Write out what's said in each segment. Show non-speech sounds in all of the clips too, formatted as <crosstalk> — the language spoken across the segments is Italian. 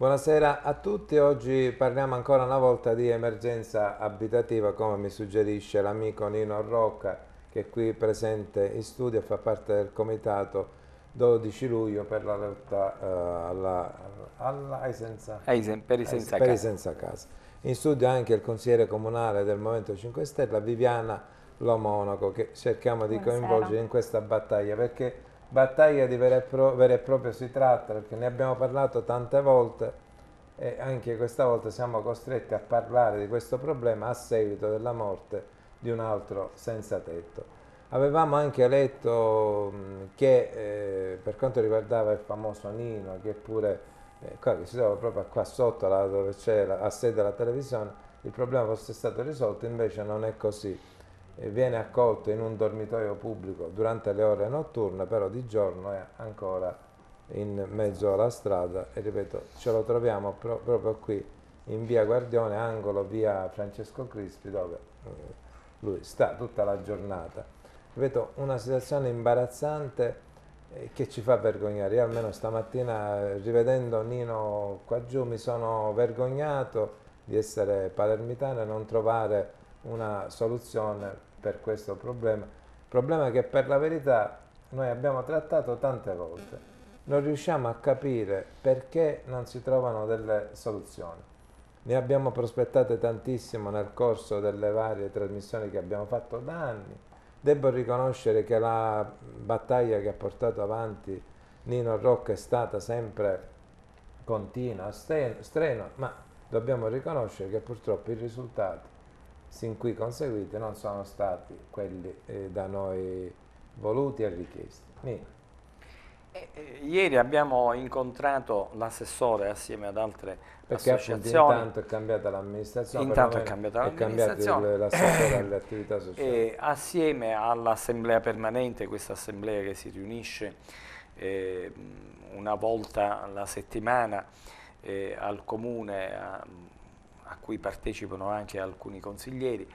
Buonasera a tutti, oggi parliamo ancora una volta di emergenza abitativa come mi suggerisce l'amico Nino Rocca che è qui presente in studio e fa parte del comitato 12 luglio per la lotta uh, eh, alla, alla, ai senza, ai sen, per, i senza, ai, per i senza, casa. In studio anche il consigliere comunale del Movimento 5 Stelle Viviana Lo Monaco che cerchiamo di Buonasera. coinvolgere in questa battaglia perché battaglia di vera e, pro, vera e propria si tratta, perché ne abbiamo parlato tante volte e anche questa volta siamo costretti a parlare di questo problema a seguito della morte di un altro senza tetto. Avevamo anche letto che eh, per quanto riguardava il famoso Nino, che pure eh, qua, che si trova proprio qua sotto là dove c'è la, a sede della televisione, il problema fosse stato risolto, invece non è così viene accolto in un dormitorio pubblico durante le ore notturne, però di giorno è ancora in mezzo alla strada e ripeto, ce lo troviamo pro proprio qui in via Guardione, angolo via Francesco Crispi, dove eh, lui sta tutta la giornata. Ripeto, una situazione imbarazzante eh, che ci fa vergognare. Io almeno stamattina, eh, rivedendo Nino qua giù, mi sono vergognato di essere palermitano e non trovare una soluzione per questo problema, problema che per la verità noi abbiamo trattato tante volte. Non riusciamo a capire perché non si trovano delle soluzioni. Ne abbiamo prospettate tantissimo nel corso delle varie trasmissioni che abbiamo fatto da anni. Devo riconoscere che la battaglia che ha portato avanti Nino Rocca è stata sempre continua, strenua, ma dobbiamo riconoscere che purtroppo i risultati sin qui conseguiti non sono stati quelli eh, da noi voluti e richiesti. Niente. Eh, eh, ieri abbiamo incontrato l'assessore assieme ad altre Perché associazioni. intanto è cambiata l'amministrazione. Intanto è cambiata l'amministrazione. l'assessore <coughs> alle attività sociali. E assieme all'assemblea permanente, questa assemblea che si riunisce eh, una volta alla settimana eh, al comune a a cui partecipano anche alcuni consiglieri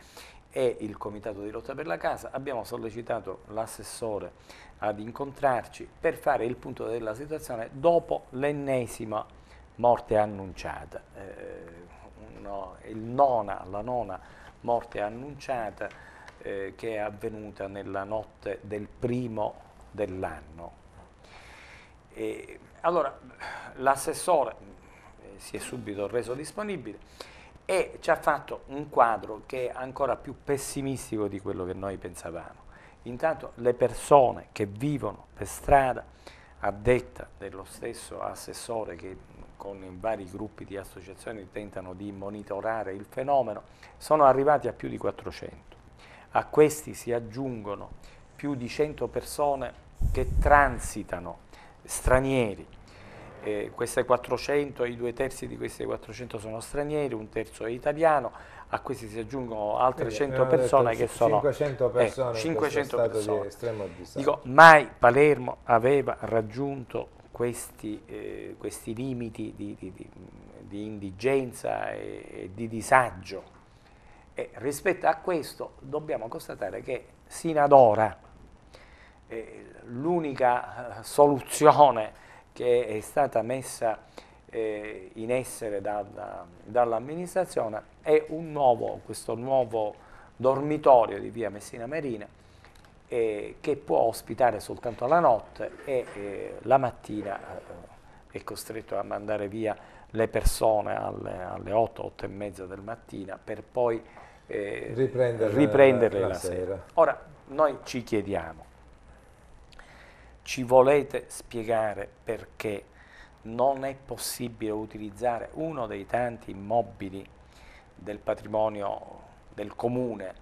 e il comitato di lotta per la casa, abbiamo sollecitato l'assessore ad incontrarci per fare il punto della situazione dopo l'ennesima morte annunciata, eh, no, nona, la nona morte annunciata eh, che è avvenuta nella notte del primo dell'anno. allora l'assessore eh, si è subito reso disponibile e ci ha fatto un quadro che è ancora più pessimistico di quello che noi pensavamo. Intanto le persone che vivono per strada, a detta dello stesso assessore che con vari gruppi di associazioni tentano di monitorare il fenomeno, sono arrivati a più di 400. A questi si aggiungono più di 100 persone che transitano, stranieri, eh, queste 400, i due terzi di queste 400 sono stranieri, un terzo è italiano, a questi si aggiungono altre Quindi, 100 persone detto, che 500 eh, persone eh, 500 persone. Dico, mai Palermo aveva raggiunto questi, eh, questi limiti di, di, di, di, indigenza e, e di disagio. E rispetto a questo dobbiamo constatare che sino ad ora eh, l'unica eh, soluzione che è stata messa eh, in essere da, dall'amministrazione è nuovo, questo nuovo dormitorio di via Messina Marina eh, che può ospitare soltanto la notte e eh, la mattina eh, è costretto a mandare via le persone alle, alle 8, 8 e mezza del mattino per poi eh, riprenderle, riprenderle la, la, sera. sera. Ora, noi ci chiediamo, ci volete spiegare perché non è possibile utilizzare uno dei tanti immobili del patrimonio del comune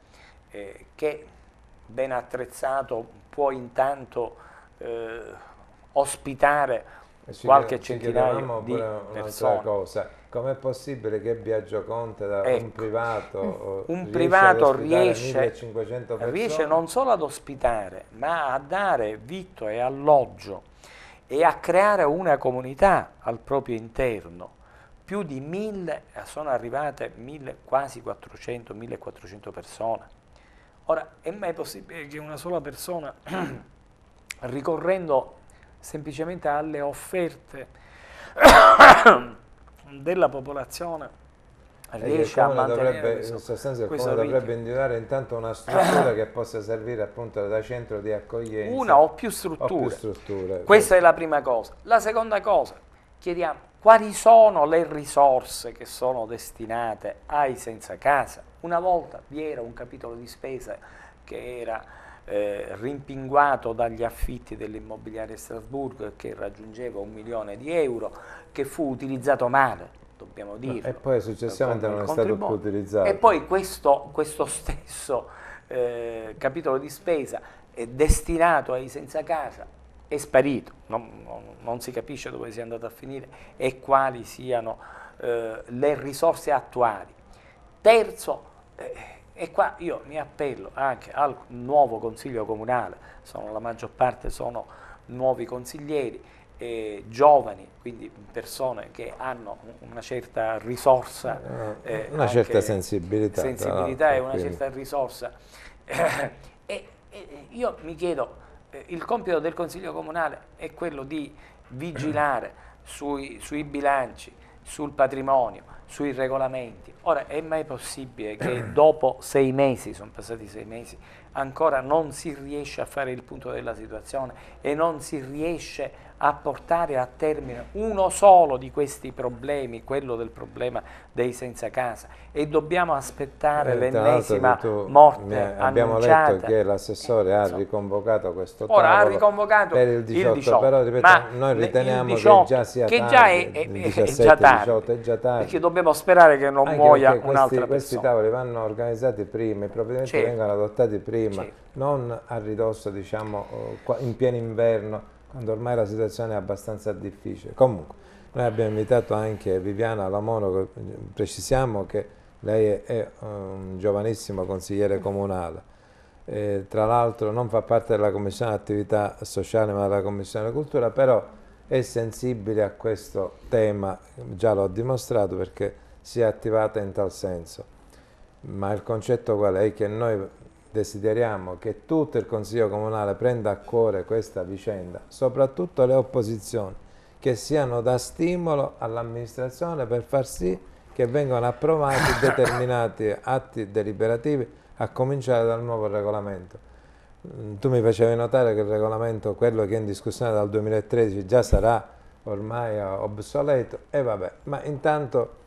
eh, che ben attrezzato può intanto eh, ospitare eh, qualche centinaio di persone. Cosa. Com'è possibile che Biagio Conte da ecco, mm. un privato, un privato riesce, riesce, non solo ad ospitare, ma a dare vitto e alloggio e a creare una comunità al proprio interno? Più di mille, sono arrivate mille, quasi 400, 1400 persone. Ora, è mai possibile che una sola persona, <clears throat> ricorrendo semplicemente alle offerte <coughs> della popolazione eh, riesce a mantenere dovrebbe, in sostanza il comune dovrebbe individuare intanto una struttura che possa servire appunto da centro di accoglienza una o più strutture, o più strutture. questa sì. è la prima cosa la seconda cosa chiediamo quali sono le risorse che sono destinate ai senza casa una volta vi era un capitolo di spesa che era eh, rimpinguato dagli affitti dell'immobiliare Strasburgo che raggiungeva un milione di euro, che fu utilizzato male dobbiamo dire. E poi successivamente non è stato più utilizzato. E poi questo, questo stesso eh, capitolo di spesa è destinato ai senza casa, è sparito, non, non, non si capisce dove sia andato a finire e quali siano eh, le risorse attuali. Terzo, eh, e qua io mi appello anche al nuovo consiglio comunale, sono, la maggior parte sono nuovi consiglieri, eh, giovani, quindi persone che hanno una certa risorsa, eh, una eh, certa sensibilità, sensibilità no, e una quindi. certa risorsa. Eh, e, e, io mi chiedo, eh, il compito del Consiglio Comunale è quello di vigilare sui, sui bilanci, sul patrimonio, sui regolamenti. Ora, è mai possibile che <clears throat> dopo sei mesi, sono passati sei mesi, ancora non si riesce a fare il punto della situazione e non si riesce a portare a termine uno solo di questi problemi, quello del problema dei senza casa e dobbiamo aspettare eh, l'ennesima morte abbiamo annunciata. Abbiamo letto che l'assessore eh, ha riconvocato questo tavolo Ora, ha riconvocato per il 18, il 18 però ripeto, noi riteniamo 18, che già sia che tardi, già è, è, 17, già tardi, 18, è già tardi. perché dobbiamo sperare che non Anche muoia un'altra persona. Questi tavoli vanno organizzati prima, i provvedimenti certo. vengono adottati prima prima, sì. non a ridosso diciamo eh, in pieno inverno, quando ormai la situazione è abbastanza difficile. Comunque, noi abbiamo invitato anche Viviana Lamono, precisiamo che lei è, un giovanissimo consigliere comunale, eh, tra l'altro non fa parte della Commissione Attività Sociale ma della Commissione Cultura, però è sensibile a questo tema, già l'ho dimostrato perché si è attivata in tal senso. Ma il concetto qual è? Che noi Desideriamo che tutto il Consiglio Comunale prenda a cuore questa vicenda, soprattutto le opposizioni, che siano da stimolo all'amministrazione per far sì che vengano approvati <laughs> determinati atti deliberativi, a cominciare dal nuovo regolamento. Mm, tu mi facevi notare che il regolamento, quello che è in discussione dal 2013, già sarà ormai obsoleto e vabbè, ma intanto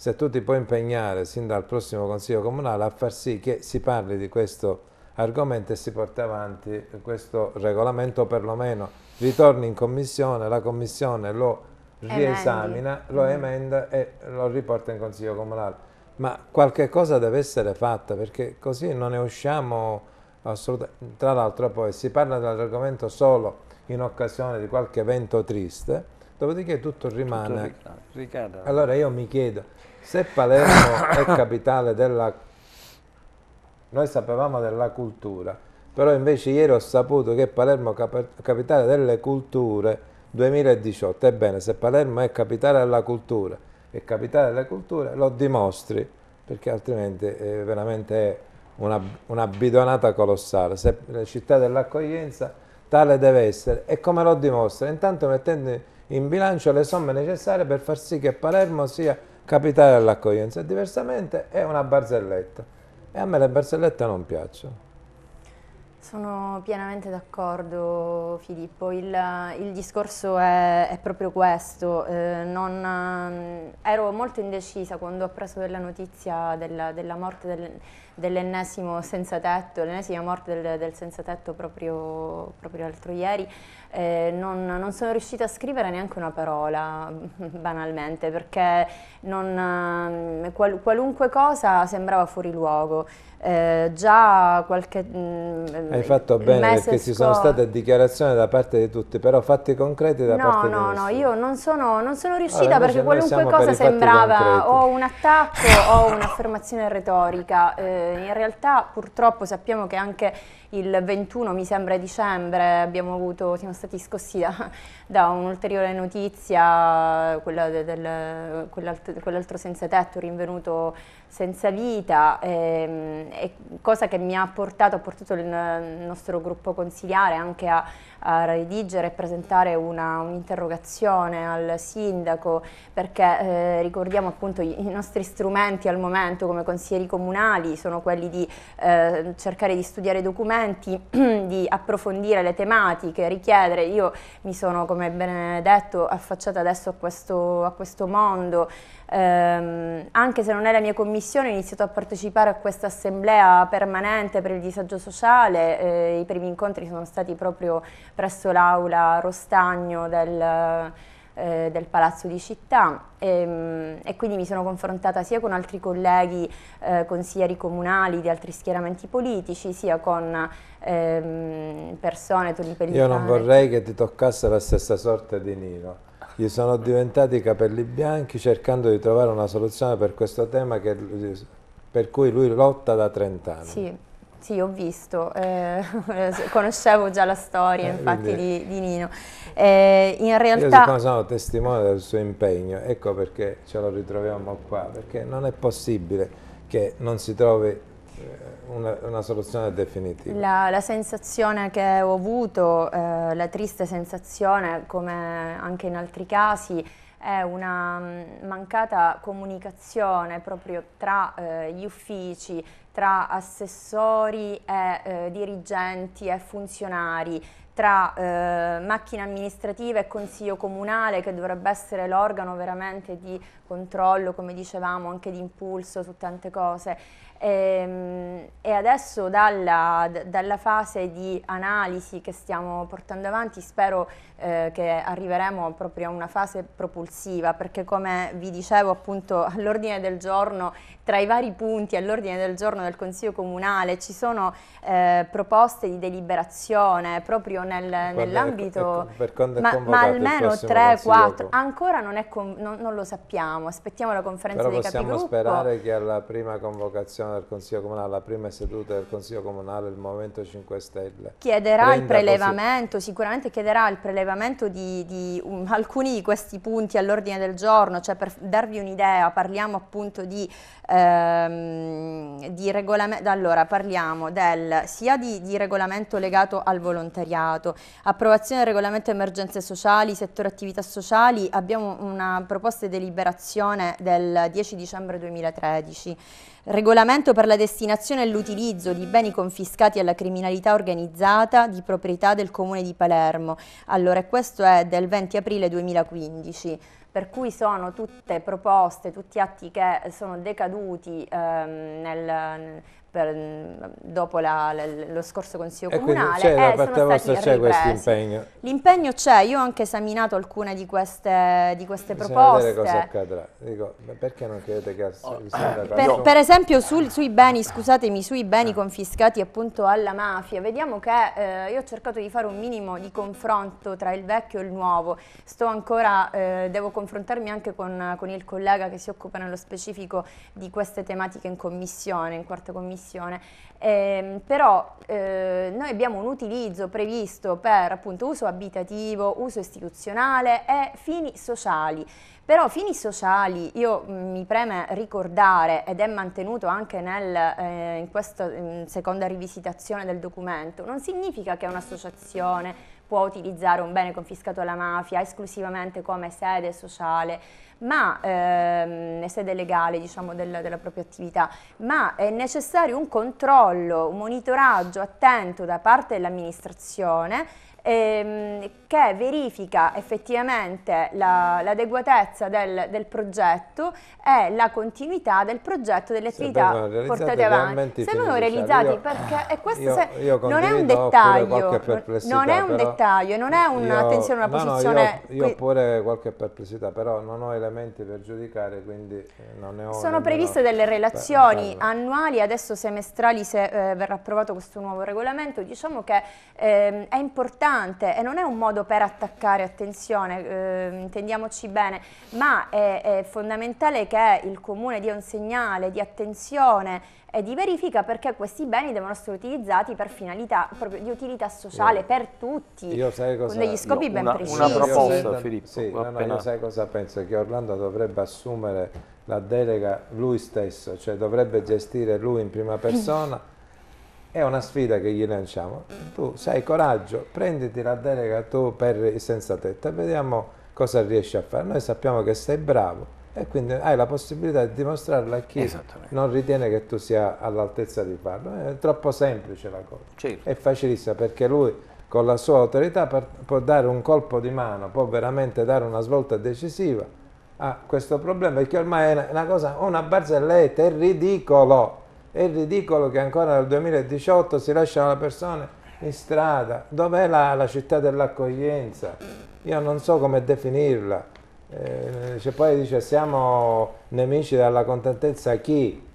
se tu ti puoi impegnare sin dal prossimo Consiglio Comunale a far sì che si parli di questo argomento e si porti avanti questo regolamento o perlomeno ritorni in commissione, la commissione lo riesamina, Emendi. lo mm. emenda e lo riporta in Consiglio Comunale. Ma qualche cosa deve essere fatta perché così non ne usciamo assolutamente. Tra l'altro poi si parla dell'argomento solo in occasione di qualche evento triste, dopodiché tutto rimane. Tutto ricade. Allora io mi chiedo, se Palermo è <coughs> capitale della... Noi sapevamo della cultura, però invece ieri ho saputo che Palermo è capitale delle culture 2018. Ebbene, se Palermo è capitale della cultura e capitale delle culture, lo dimostri, perché altrimenti eh, è veramente una, una bidonata colossale. Se la città dell'accoglienza tale deve essere e come lo dimostra? Intanto mettendo in bilancio le somme necessarie per far sì che Palermo sia capitare all'accoglienza, diversamente è una barzelletta e a me le barzellette non piacciono. Sono pienamente d'accordo Filippo, il, il discorso è, è, proprio questo, eh, non, ehm, ero molto indecisa quando ho preso della notizia della, della morte del, dell'ennesimo senza tetto, l'ennesima morte del, del senza tetto proprio, proprio l'altro ieri, eh, non, non, sono riuscita a scrivere neanche una parola, <laughs> banalmente, perché non, ehm, qual, qualunque cosa sembrava fuori luogo. Eh, già qualche mh, mm, eh, hai fatto bene perché ci sono state dichiarazioni da parte di tutti però fatti concreti da no, parte no, di no no no, io non sono, non sono riuscita allora, perché qualunque cosa per sembrava o un attacco o un'affermazione retorica eh, in realtà purtroppo sappiamo che anche il 21 mi sembra dicembre avuto, siamo stati scossi da, <laughs> da un'ulteriore notizia, quell'altro quell senza tetto rinvenuto senza vita, e, ehm, e cosa che mi ha portato, ha portato il nostro gruppo consigliare anche a, a redigere e presentare un'interrogazione un al sindaco perché eh, ricordiamo appunto i, i, nostri strumenti al momento come consiglieri comunali sono quelli di eh, cercare di studiare documenti momenti <clears throat> di approfondire le tematiche, richiedere, io mi sono come ben detto affacciata adesso a questo, a questo mondo, ehm, anche se non è la mia commissione ho iniziato a partecipare a questa assemblea permanente per il disagio sociale, eh, i primi incontri sono stati proprio presso l'aula Rostagno del eh, del Palazzo di Città e, ehm, e, quindi mi sono confrontata sia con altri colleghi eh, consiglieri comunali di altri schieramenti politici, sia con ehm, persone tolipellicane. Io non vorrei che ti toccasse la stessa sorte di Nino. Gli sono diventati i capelli bianchi cercando di trovare una soluzione per questo tema che, per cui lui lotta da 30 anni. Sì. Sì, ho visto, eh, <laughs> conoscevo già la storia eh, infatti di, di, Nino. Eh, in realtà... Io sono, sono testimone del suo impegno, ecco perché ce lo ritroviamo qua, perché non è possibile che non si trovi eh, una, una, soluzione definitiva. La, la, sensazione che ho avuto, eh, la triste sensazione, come anche in altri casi, è una mm, mancata comunicazione proprio tra eh, gli uffici, tra assessori e eh, dirigenti e funzionari, tra eh, macchina amministrativa e consiglio comunale che dovrebbe essere l'organo veramente di controllo, come dicevamo, anche di impulso su tante cose Ehm, e, adesso dalla, dalla, fase di analisi che stiamo portando avanti spero eh, che arriveremo proprio a una fase propulsiva perché come vi dicevo appunto <laughs> all'ordine del giorno tra i vari punti all'ordine del giorno del Consiglio Comunale ci sono eh, proposte di deliberazione proprio nel, nell'ambito ecco, ecco ma, ma, almeno 3, 4 ancora non, è non, non, lo sappiamo aspettiamo la conferenza Però dei capigruppo però possiamo sperare che alla prima convocazione sessione del Consiglio Comunale, la prima seduta del Consiglio Comunale, il Movimento 5 Stelle. Chiederà il prelevamento, così. sicuramente chiederà il prelevamento di, di um, alcuni di questi punti all'ordine del giorno, cioè per darvi un'idea parliamo appunto di ehm, di regolamento, allora parliamo del, sia di, di, regolamento legato al volontariato, approvazione del regolamento emergenze sociali, settore attività sociali, abbiamo una proposta di deliberazione del 10 dicembre 2013, regolamento per la destinazione e l'utilizzo di beni confiscati alla criminalità organizzata di proprietà del comune di Palermo, allora questo è del 20 aprile 2015 per cui sono tutte proposte, tutti atti che sono decaduti ehm, nel, per, dopo la, lo scorso Consiglio e Comunale e da eh, parte vostra c'è questo impegno? L'impegno c'è, io ho anche esaminato alcune di queste, di queste proposte. cosa accadrà, Dico, perché non chiedete che oh, per, per, esempio sul, sui beni, scusatemi, sui beni confiscati appunto alla mafia, vediamo che eh, io ho cercato di fare un minimo di confronto tra il vecchio e il nuovo, sto ancora, eh, devo confrontarmi anche con, con, il collega che si occupa nello specifico di queste tematiche in commissione, in quarta commissione, eh, però eh, noi abbiamo un utilizzo previsto per appunto uso abitativo, uso istituzionale e fini sociali. Però fini sociali, io mm, mi preme ricordare, ed è mantenuto anche nel, eh, in questa mh, seconda rivisitazione del documento, non significa che un'associazione può utilizzare un bene confiscato alla mafia esclusivamente come sede sociale, ma ehm, sede legale diciamo, del, della propria attività, ma è necessario un controllo, un monitoraggio attento da parte dell'amministrazione ehm, che verifica effettivamente l'adeguatezza del, del, progetto e la continuità del progetto delle attività portate avanti. Sembrano realizzati io, perché e questo io, se, io non è un dettaglio, non è un dettaglio, non è un'attenzione, una posizione. No, io, ho pure qualche perplessità, però non ho elementi per giudicare, quindi eh, non ne ho. Sono previste delle relazioni Beh, annuali, adesso semestrali se eh, verrà approvato questo nuovo regolamento, diciamo che eh, è importante importante e non è un modo per attaccare, attenzione, eh, intendiamoci bene, ma è, è fondamentale che il comune dia un segnale di attenzione e di verifica perché questi beni devono essere utilizzati per finalità proprio di utilità sociale per tutti con degli scopi no, ben una, precisi una proposta io, Filippo sì, no, no, io sai cosa penso che Orlando dovrebbe assumere la delega lui stesso cioè dovrebbe gestire lui in prima persona <laughs> è una sfida che gli lanciamo. Tu sai, coraggio, prenditi la delega tu per il senza tetto e vediamo cosa riesci a fare. Noi sappiamo che sei bravo e quindi hai la possibilità di dimostrarlo a chi non ritiene che tu sia all'altezza di farlo. È troppo semplice la cosa. Certo. È facilissima perché lui con la sua autorità può dare un colpo di mano, può veramente dare una svolta decisiva a questo problema perché ormai è una, cosa, una barzelletta, è ridicolo è ridicolo che ancora nel 2018 si lasciano le persone in strada. Dov'è la, la città dell'accoglienza? Io non so come definirla. Eh, cioè poi dice siamo nemici della contentezza chi?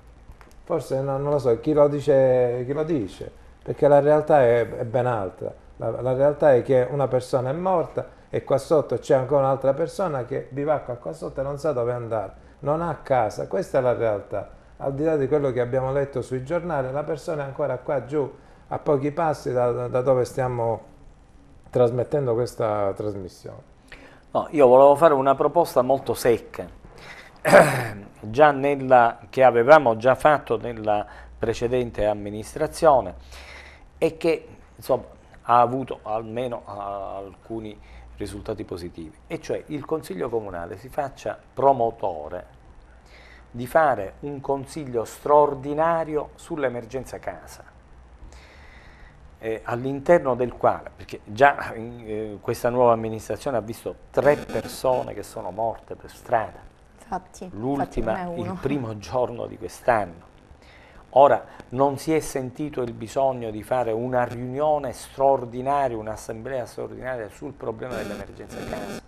Forse no, non lo so, chi lo dice? Chi lo dice? Perché la realtà è, è ben altra. La, la, realtà è che una persona è morta e qua sotto c'è ancora un'altra persona che bivacca qua sotto e non sa dove andare, non ha casa. Questa è la realtà al di là di quello che abbiamo letto sui giornali, la persona è ancora qua giù, a pochi passi da, da dove stiamo trasmettendo questa trasmissione. No, io volevo fare una proposta molto secca, <clears throat> già nella, che avevamo già fatto nella precedente amministrazione e che insomma, ha avuto almeno alcuni risultati positivi, e cioè il Consiglio Comunale si faccia promotore di fare un consiglio straordinario sull'emergenza casa, eh, all'interno del quale, perché già eh, questa nuova amministrazione ha visto tre persone che sono morte per strada, l'ultima il primo giorno di quest'anno. Ora non si è sentito il bisogno di fare una riunione straordinaria, un'assemblea straordinaria sul problema dell'emergenza casa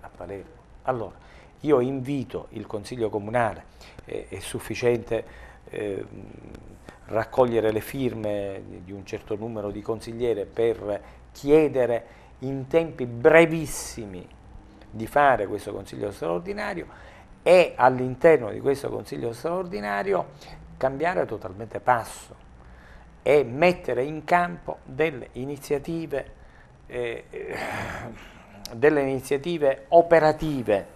a Palermo. Allora, io invito il Consiglio Comunale, eh, è sufficiente eh, raccogliere le firme di un certo numero di consigliere per chiedere in tempi brevissimi di fare questo Consiglio straordinario e all'interno di questo Consiglio straordinario cambiare totalmente passo e mettere in campo delle iniziative, eh, eh delle iniziative operative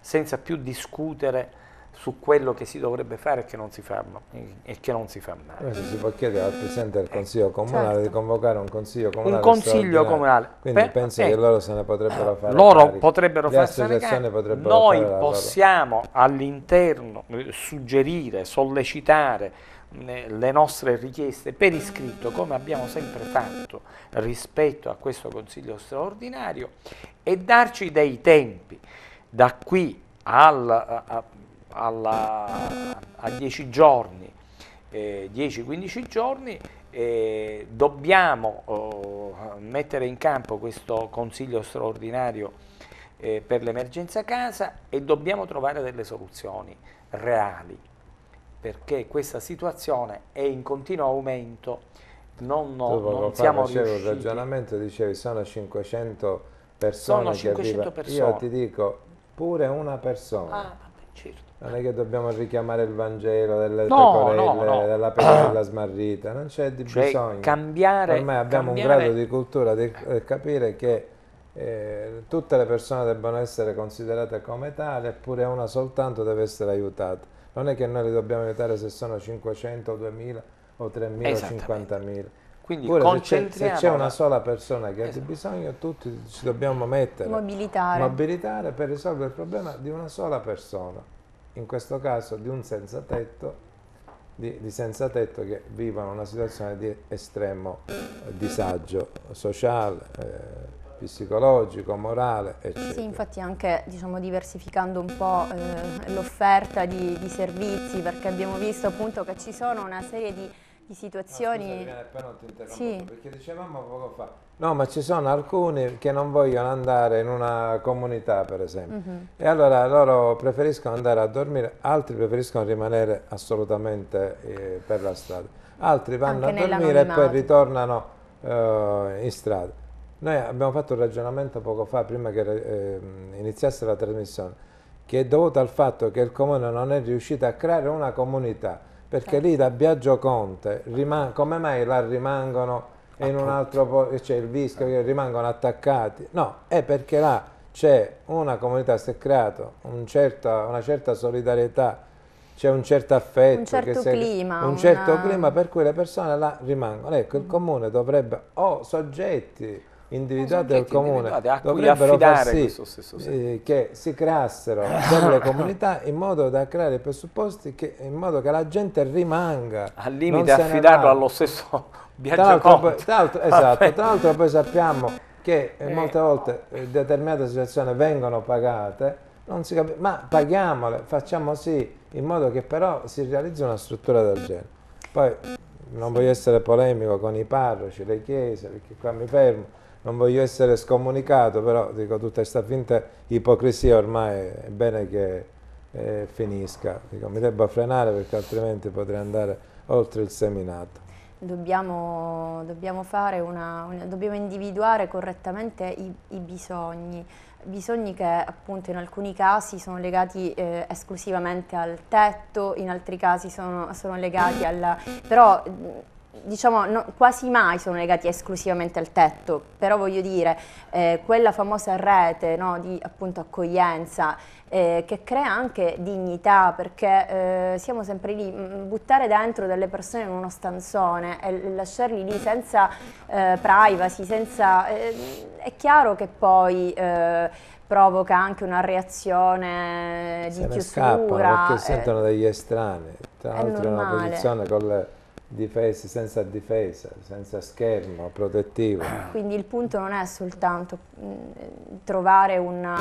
senza più discutere su quello che si dovrebbe fare e che non si fa, mai. Adesso eh, si può chiedere al Presidente del eh, Consiglio Comunale certo. di convocare un Consiglio Comunale. Un Consiglio Comunale. Quindi per, penso eh, che loro se ne potrebbero fare. Loro carico. potrebbero farsi carico. Potrebbero Noi possiamo all'interno eh, suggerire, sollecitare le nostre richieste per iscritto, come abbiamo sempre fatto rispetto a questo Consiglio straordinario, e darci dei tempi da qui al, a, alla, a 10 giorni, eh, 10-15 giorni, eh, dobbiamo oh, mettere in campo questo consiglio straordinario eh, per l'emergenza casa e dobbiamo trovare delle soluzioni reali perché questa situazione è in continuo aumento non, non, non siamo riusciti il ragionamento dicevi sono 500 persone sono 500 arriva... persone io ti dico Pure una persona. Ah, certo. Non è che dobbiamo richiamare il Vangelo delle no, pecorelle, no, no. della pecorella <coughs> smarrita, non c'è di cioè, bisogno. Cambiare, Ormai abbiamo cambiare... un grado di cultura di eh, capire che eh, tutte le persone debbano essere considerate come tali, eppure una soltanto deve essere aiutata. Non è che noi li dobbiamo aiutare se sono 500 2000 o 3000 o 50.000. Quindi Pure concentriamo. Se c'è una sola persona che esatto. ha bisogno, tutti ci dobbiamo mettere. Mobilitare. Mobilitare per risolvere il problema di una sola persona. In questo caso di un senza tetto di, di senza tetto che vivono una situazione di estremo eh, disagio sociale, eh, psicologico, morale, eccetera. Sì, infatti anche diciamo, diversificando un po' eh, l'offerta di, di servizi, perché abbiamo visto appunto che ci sono una serie di di situazioni... No, scusa, poi non ti interrompo, sì. perché dicevamo poco fa, no ma ci sono alcuni che non vogliono andare in una comunità per esempio, mm -hmm. e allora loro preferiscono andare a dormire, altri preferiscono rimanere assolutamente eh, per la strada, altri vanno Anche a dormire e poi ritornano eh, in strada. Noi abbiamo fatto un ragionamento poco fa, prima che eh, iniziasse la trasmissione, che è dovuto al fatto che il comune non è riuscito a creare una comunità perché lì da Biagio Conte, come mai la rimangono e in un altro posto c'è il vischio che rimangono attaccati? No, è perché là c'è una comunità, si è creata un certa, una certa solidarietà, c'è un certo affetto, un certo, se, clima, un certo una... clima per cui le persone là rimangono. Ecco, il comune dovrebbe, o soggetti individuate dal comune dovrebbero far sì, eh, che si creassero delle <laughs> comunità in modo da creare i presupposti che, in modo che la gente rimanga al limite affidarlo allo stesso <laughs> Biagio Conte <laughs> esatto, tra l'altro poi sappiamo che eh, eh. molte volte eh, determinate situazioni vengono pagate ma paghiamole, facciamo sì in modo che però si realizzi una struttura del genere poi non voglio essere polemico con i parroci, le chiese perché qua mi fermo non voglio essere scomunicato, però dico tutta questa finta ipocrisia ormai è bene che eh, finisca. Dico, mi debba frenare perché altrimenti potrei andare oltre il seminato. Dobbiamo, dobbiamo, una, una, dobbiamo individuare correttamente i, i bisogni bisogni che appunto in alcuni casi sono legati eh, esclusivamente al tetto, in altri casi sono, sono legati alla... però diciamo, no, quasi mai sono legati esclusivamente al tetto, però voglio dire, eh, quella famosa rete no, di appunto, accoglienza eh, che crea anche dignità, perché eh, siamo sempre lì, buttare dentro delle persone in uno stanzone e lasciarli lì senza eh, privacy, senza, eh, è chiaro che poi eh, provoca anche una reazione di Se chiusura. scappano perché sentono degli estranei, tra l'altro è una posizione con le difesi senza difesa, senza schermo protettivo. Quindi il punto non è soltanto mm, trovare una,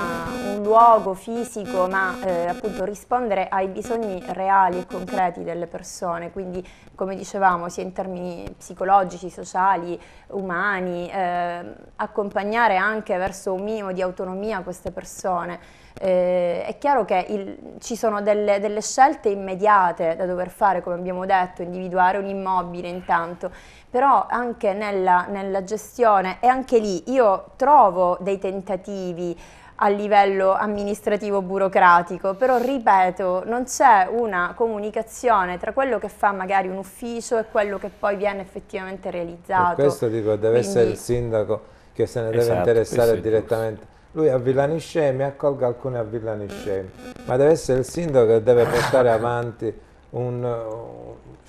un luogo fisico, ma eh, appunto rispondere ai bisogni reali e concreti delle persone, quindi come dicevamo sia in termini psicologici, sociali, umani, eh, accompagnare anche verso un minimo di autonomia queste persone. Eh, è chiaro che il, ci sono delle, delle scelte immediate da dover fare, come abbiamo detto, individuare un'immagine immobile intanto, però anche nella, nella gestione e anche lì io trovo dei tentativi a livello amministrativo burocratico, però ripeto, non c'è una comunicazione tra quello che fa magari un ufficio e quello che poi viene effettivamente realizzato. Per questo dico, deve Quindi... essere il sindaco che se ne deve esatto, interessare direttamente. Giusto. Lui a Villani Scemi accolga alcuni a Villani Scemi, ma deve essere il sindaco che deve portare avanti un,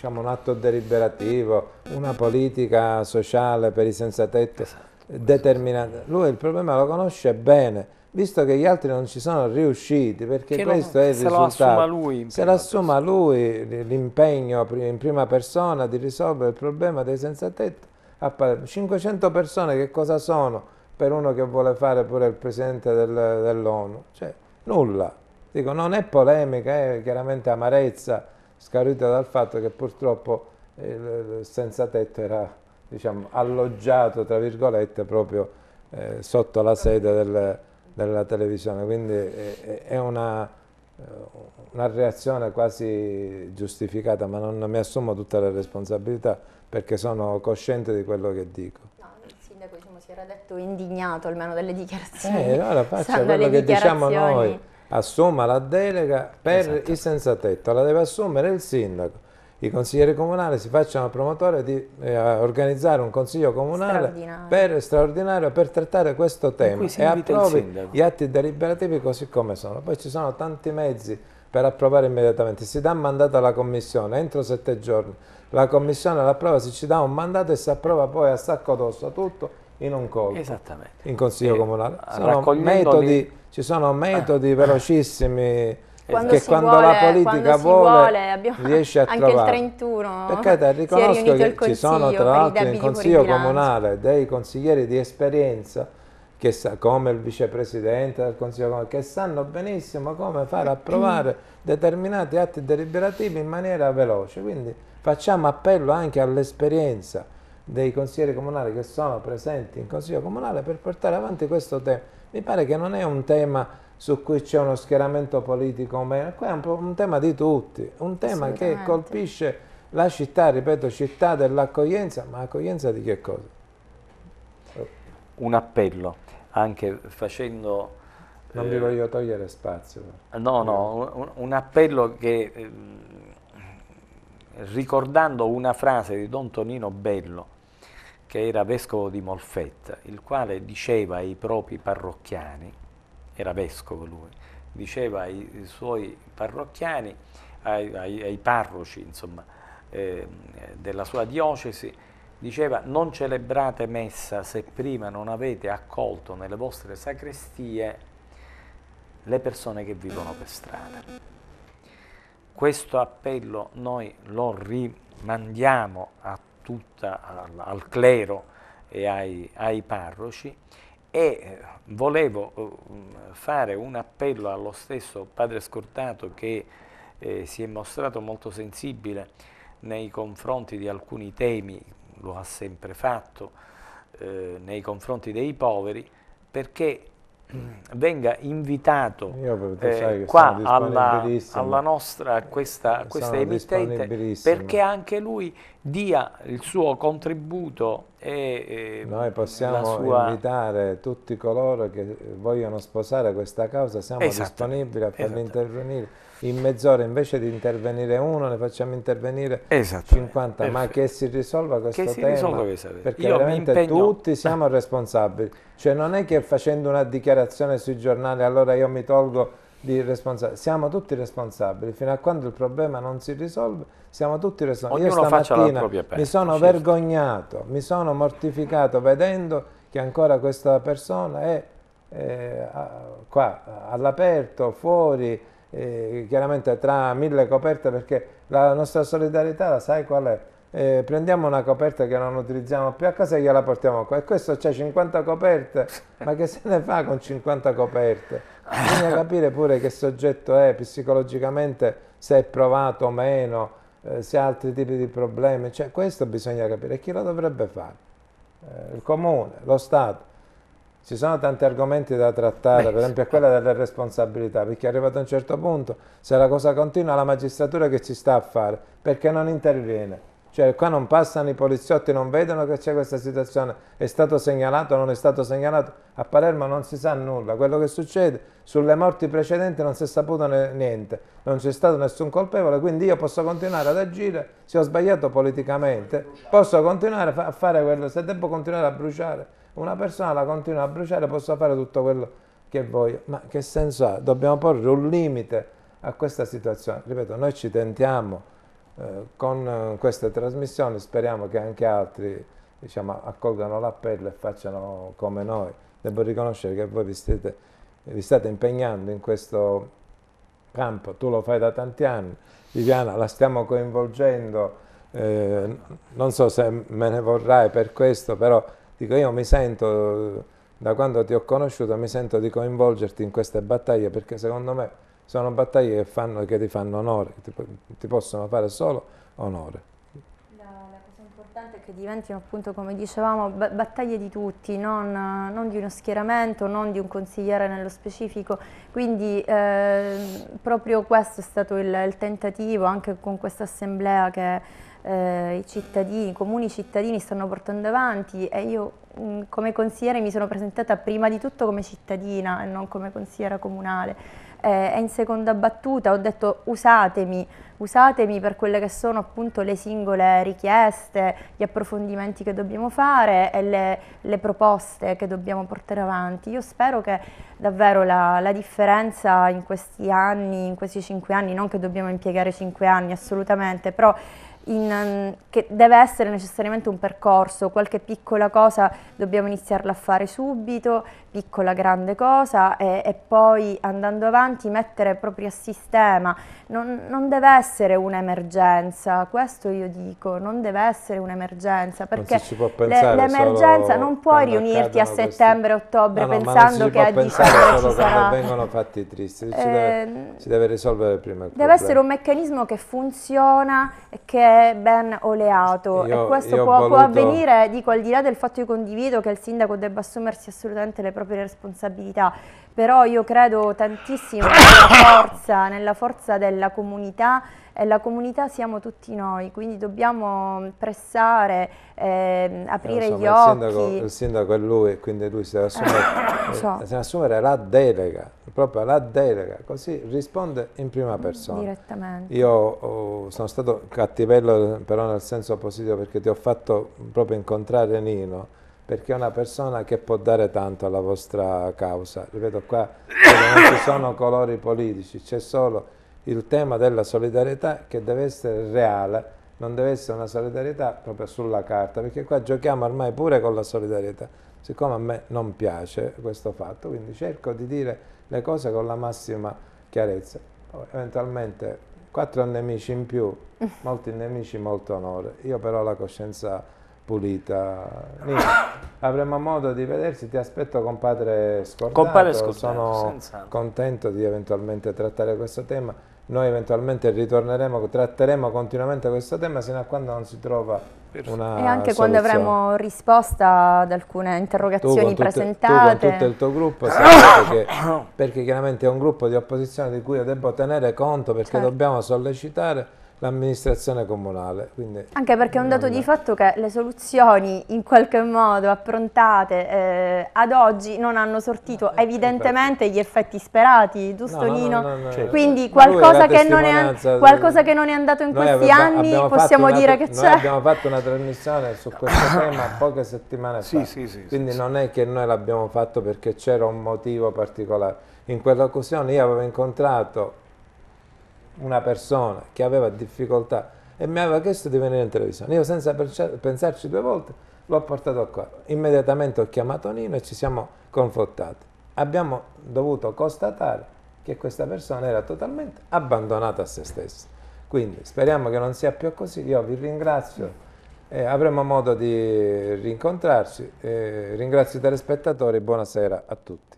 diciamo, un atto deliberativo, una politica sociale per i senza tetto esatto, determinata. Lui il problema lo conosce bene, visto che gli altri non ci sono riusciti, perché che questo non, è il se risultato. Lui, se lo assuma lui l'impegno in prima persona di risolvere il problema dei senza tetto. 500 persone che cosa sono? per uno che vuole fare pure il presidente del, dell'ONU. Cioè, nulla. Dico, non è polemica, è chiaramente amarezza scaturita dal fatto che purtroppo il eh, senza tetto era diciamo, alloggiato, tra virgolette, proprio eh, sotto la sede del, della televisione. Quindi è, eh, eh, è una, una, reazione quasi giustificata, ma non mi assumo tutte le responsabilità perché sono cosciente di quello che dico. No, il sindaco diciamo, si era detto indignato almeno delle dichiarazioni. Eh, allora faccia quello che diciamo noi assuma la delega per esatto. i senza tetto, la deve assumere il sindaco. I consiglieri comunali si facciano promotore di eh, organizzare un consiglio comunale straordinario. Per, straordinario per trattare questo tema e approvi gli atti deliberativi così come sono. Poi ci sono tanti mezzi per approvare immediatamente, si dà mandato alla commissione entro sette giorni, la commissione l'approva, si ci dà un mandato e si approva poi a sacco d'osso tutto in un colpo. Esattamente. In Consiglio e eh, Comunale. Sono metodi, ci sono metodi ah. velocissimi quando che quando vuole, la politica quando vuole, vuole riesce a anche trovare. Anche il 31 Perché te riconosco che ci sono tra l'altro in Consiglio Comunale dei consiglieri di esperienza che sa, come il vicepresidente del Consiglio Comunale, che sanno benissimo come fare approvare <clears throat> determinati atti deliberativi in maniera veloce. Quindi facciamo appello anche all'esperienza dei consiglieri comunali che sono presenti in consiglio comunale per portare avanti questo tema. Mi pare che non è un tema su cui c'è uno schieramento politico, ma qua è un, un tema di tutti, un tema che colpisce la città, ripeto, città dell'accoglienza, ma accoglienza di che cosa? Un appello, anche facendo... Non vi eh, voglio togliere spazio. No, no, un, un appello che... Ehm, ricordando una frase di Don Tonino Bello, che era vescovo di Molfetta, il quale diceva ai propri parrocchiani, era vescovo lui, diceva ai suoi parrocchiani, ai, ai, ai parroci insomma, eh, della sua diocesi, diceva non celebrate messa se prima non avete accolto nelle vostre sacrestie le persone che vivono per strada. Questo appello noi lo rimandiamo a tutta al, al clero e ai, ai parroci e eh, volevo eh, fare un appello allo stesso padre Scortato che eh, si è mostrato molto sensibile nei confronti di alcuni temi, lo ha sempre fatto, eh, nei confronti dei poveri, perché venga invitato eh, qua alla, alla, nostra questa, questa emittente perché anche lui dia il suo contributo e eh, noi possiamo sua... invitare tutti coloro che vogliono sposare questa causa siamo esatto. disponibili a farli esatto. intervenire in mezz'ora invece di intervenire uno ne facciamo intervenire 50 ma che si risolva questo che si tema risolva questa... perché Io veramente tutti siamo responsabili cioè non è che facendo una dichiarazione sui giornali allora io mi tolgo di responsabilità. Siamo tutti responsabili, fino a quando il problema non si risolve siamo tutti responsabili. Ognuno Io stamattina pezza, mi sono certo. vergognato, mi sono mortificato vedendo che ancora questa persona è eh, qua all'aperto, fuori, eh, chiaramente tra mille coperte perché la nostra solidarietà la sai qual è? Eh, prendiamo una coperta che non utilizziamo più a casa e gliela portiamo qua e questo c'è 50 coperte ma che se ne fa con 50 coperte bisogna <laughs> capire pure che soggetto è psicologicamente se è provato o meno eh, se ha altri tipi di problemi cioè questo bisogna capire e chi lo dovrebbe fare eh, il comune, lo Stato ci sono tanti argomenti da trattare, Beh, per esempio quella delle responsabilità, perché arrivato a un certo punto, se la cosa continua, la magistratura che ci sta a fare? Perché non interviene? Cioè qua non passano i poliziotti, non vedono che c'è questa situazione, è stato segnalato, o non è stato segnalato, a Palermo non si sa nulla, quello che succede, sulle morti precedenti non si è saputo niente, non c'è stato nessun colpevole, quindi io posso continuare ad agire, se ho sbagliato politicamente, posso continuare a fare quello, se devo continuare a bruciare una persona la continua a bruciare, posso fare tutto quello che voglio. Ma che senso ha? Dobbiamo porre un limite a questa situazione. Ripeto, noi ci tentiamo eh, con eh, queste trasmissioni, speriamo che anche altri diciamo, accolgano l'appello e facciano come noi. Devo riconoscere che voi vi state, vi state impegnando in questo campo, tu lo fai da tanti anni, Viviana la stiamo coinvolgendo, eh, non so se me ne vorrai per questo, però Dico, io mi sento, da quando ti ho conosciuto, mi sento di coinvolgerti in queste battaglie perché secondo me sono battaglie che, fanno, che ti fanno onore, ti, ti, possono fare solo onore. La, la cosa importante è che diventino appunto, come dicevamo, battaglie di tutti, non, non, di uno schieramento, non di un consigliere nello specifico. Quindi eh, proprio questo è stato il, il tentativo anche con questa assemblea che eh, i cittadini, i comuni cittadini stanno portando avanti e io mm, come consigliere mi sono presentata prima di tutto come cittadina e non come consigliera comunale. Eh, e in seconda battuta ho detto usatemi, usatemi per quelle che sono appunto le singole richieste, gli approfondimenti che dobbiamo fare e le, le proposte che dobbiamo portare avanti. Io spero che davvero la, la, differenza in questi anni, in questi cinque anni, non che dobbiamo impiegare cinque anni assolutamente, però in, mm, che deve essere necessariamente un percorso, qualche piccola cosa dobbiamo iniziarla a fare subito, piccola grande cosa e, e poi andando avanti mettere proprio a sistema, non, non, deve essere un'emergenza, questo io dico, non deve essere un'emergenza perché le, l'emergenza non puoi riunirti a settembre, questi... ottobre no, no, pensando che a dicembre ci sarà... vengono fatti tristi, eh, deve, ehm, si deve risolvere prima il deve problema. essere un meccanismo che funziona e che ben oleato io, e questo può, valuto... può, avvenire, dico, al di là del fatto che condivido che il sindaco debba assumersi assolutamente le proprie responsabilità, però io credo tantissimo nella forza, nella forza della comunità e la comunità siamo tutti noi, quindi dobbiamo mm, pressare, ehm, eh, aprire so, gli il occhi. Sindaco, il sindaco è lui, quindi lui si deve assumere, <coughs> so. eh, si deve assumere la delega, proprio la delega, così risponde in prima persona. Direttamente. Io oh, sono stato cattivello però nel senso positivo perché ti ho fatto proprio incontrare Nino perché è una persona che può dare tanto alla vostra causa. Ripeto, qua non ci sono colori politici, c'è solo il tema della solidarietà che deve essere reale, non deve essere una solidarietà proprio sulla carta, perché qua giochiamo ormai pure con la solidarietà. Siccome a me non piace questo fatto, quindi cerco di dire le cose con la massima chiarezza. Poi, eventualmente quattro nemici in più, <laughs> molti nemici, molto onore. Io però la coscienza pulita. Niente. <laughs> Avremo modo di vedersi, ti aspetto compadre Scordato, compadre Scordato sono contento di eventualmente trattare questo tema noi eventualmente ritorneremo, tratteremo continuamente questo tema sino a quando non si trova una E anche soluzione. quando avremo risposta ad alcune interrogazioni tu presentate. Tutto, tu con tutto il tuo gruppo <coughs> che, perché chiaramente è un gruppo di opposizione di cui io devo tenere conto perché certo. dobbiamo sollecitare l'amministrazione comunale. Quindi Anche perché è un dato di fatto che le soluzioni in qualche modo approntate eh, ad oggi non hanno sortito no, eh, evidentemente gli effetti sperati, giusto no, Nino? No, Quindi qualcosa, che non, è, qualcosa che non, è, andato in questi anni possiamo dire che c'è. abbiamo fatto una trasmissione su questo <coughs> tema poche settimane fa, sì, sì, quindi non è che noi l'abbiamo fatto perché c'era un motivo particolare. In quell'occasione io avevo incontrato una persona che aveva difficoltà e mi aveva chiesto di venire in televisione. Io senza pensarci due volte l'ho portato qua. Immediatamente ho chiamato Nino e ci siamo confrontati. Abbiamo dovuto constatare che questa persona era totalmente abbandonata a se stessa. Quindi speriamo che non sia più così. Io vi ringrazio. Eh, avremo modo di rincontrarci. Eh, ringrazio i telespettatori buonasera a tutti.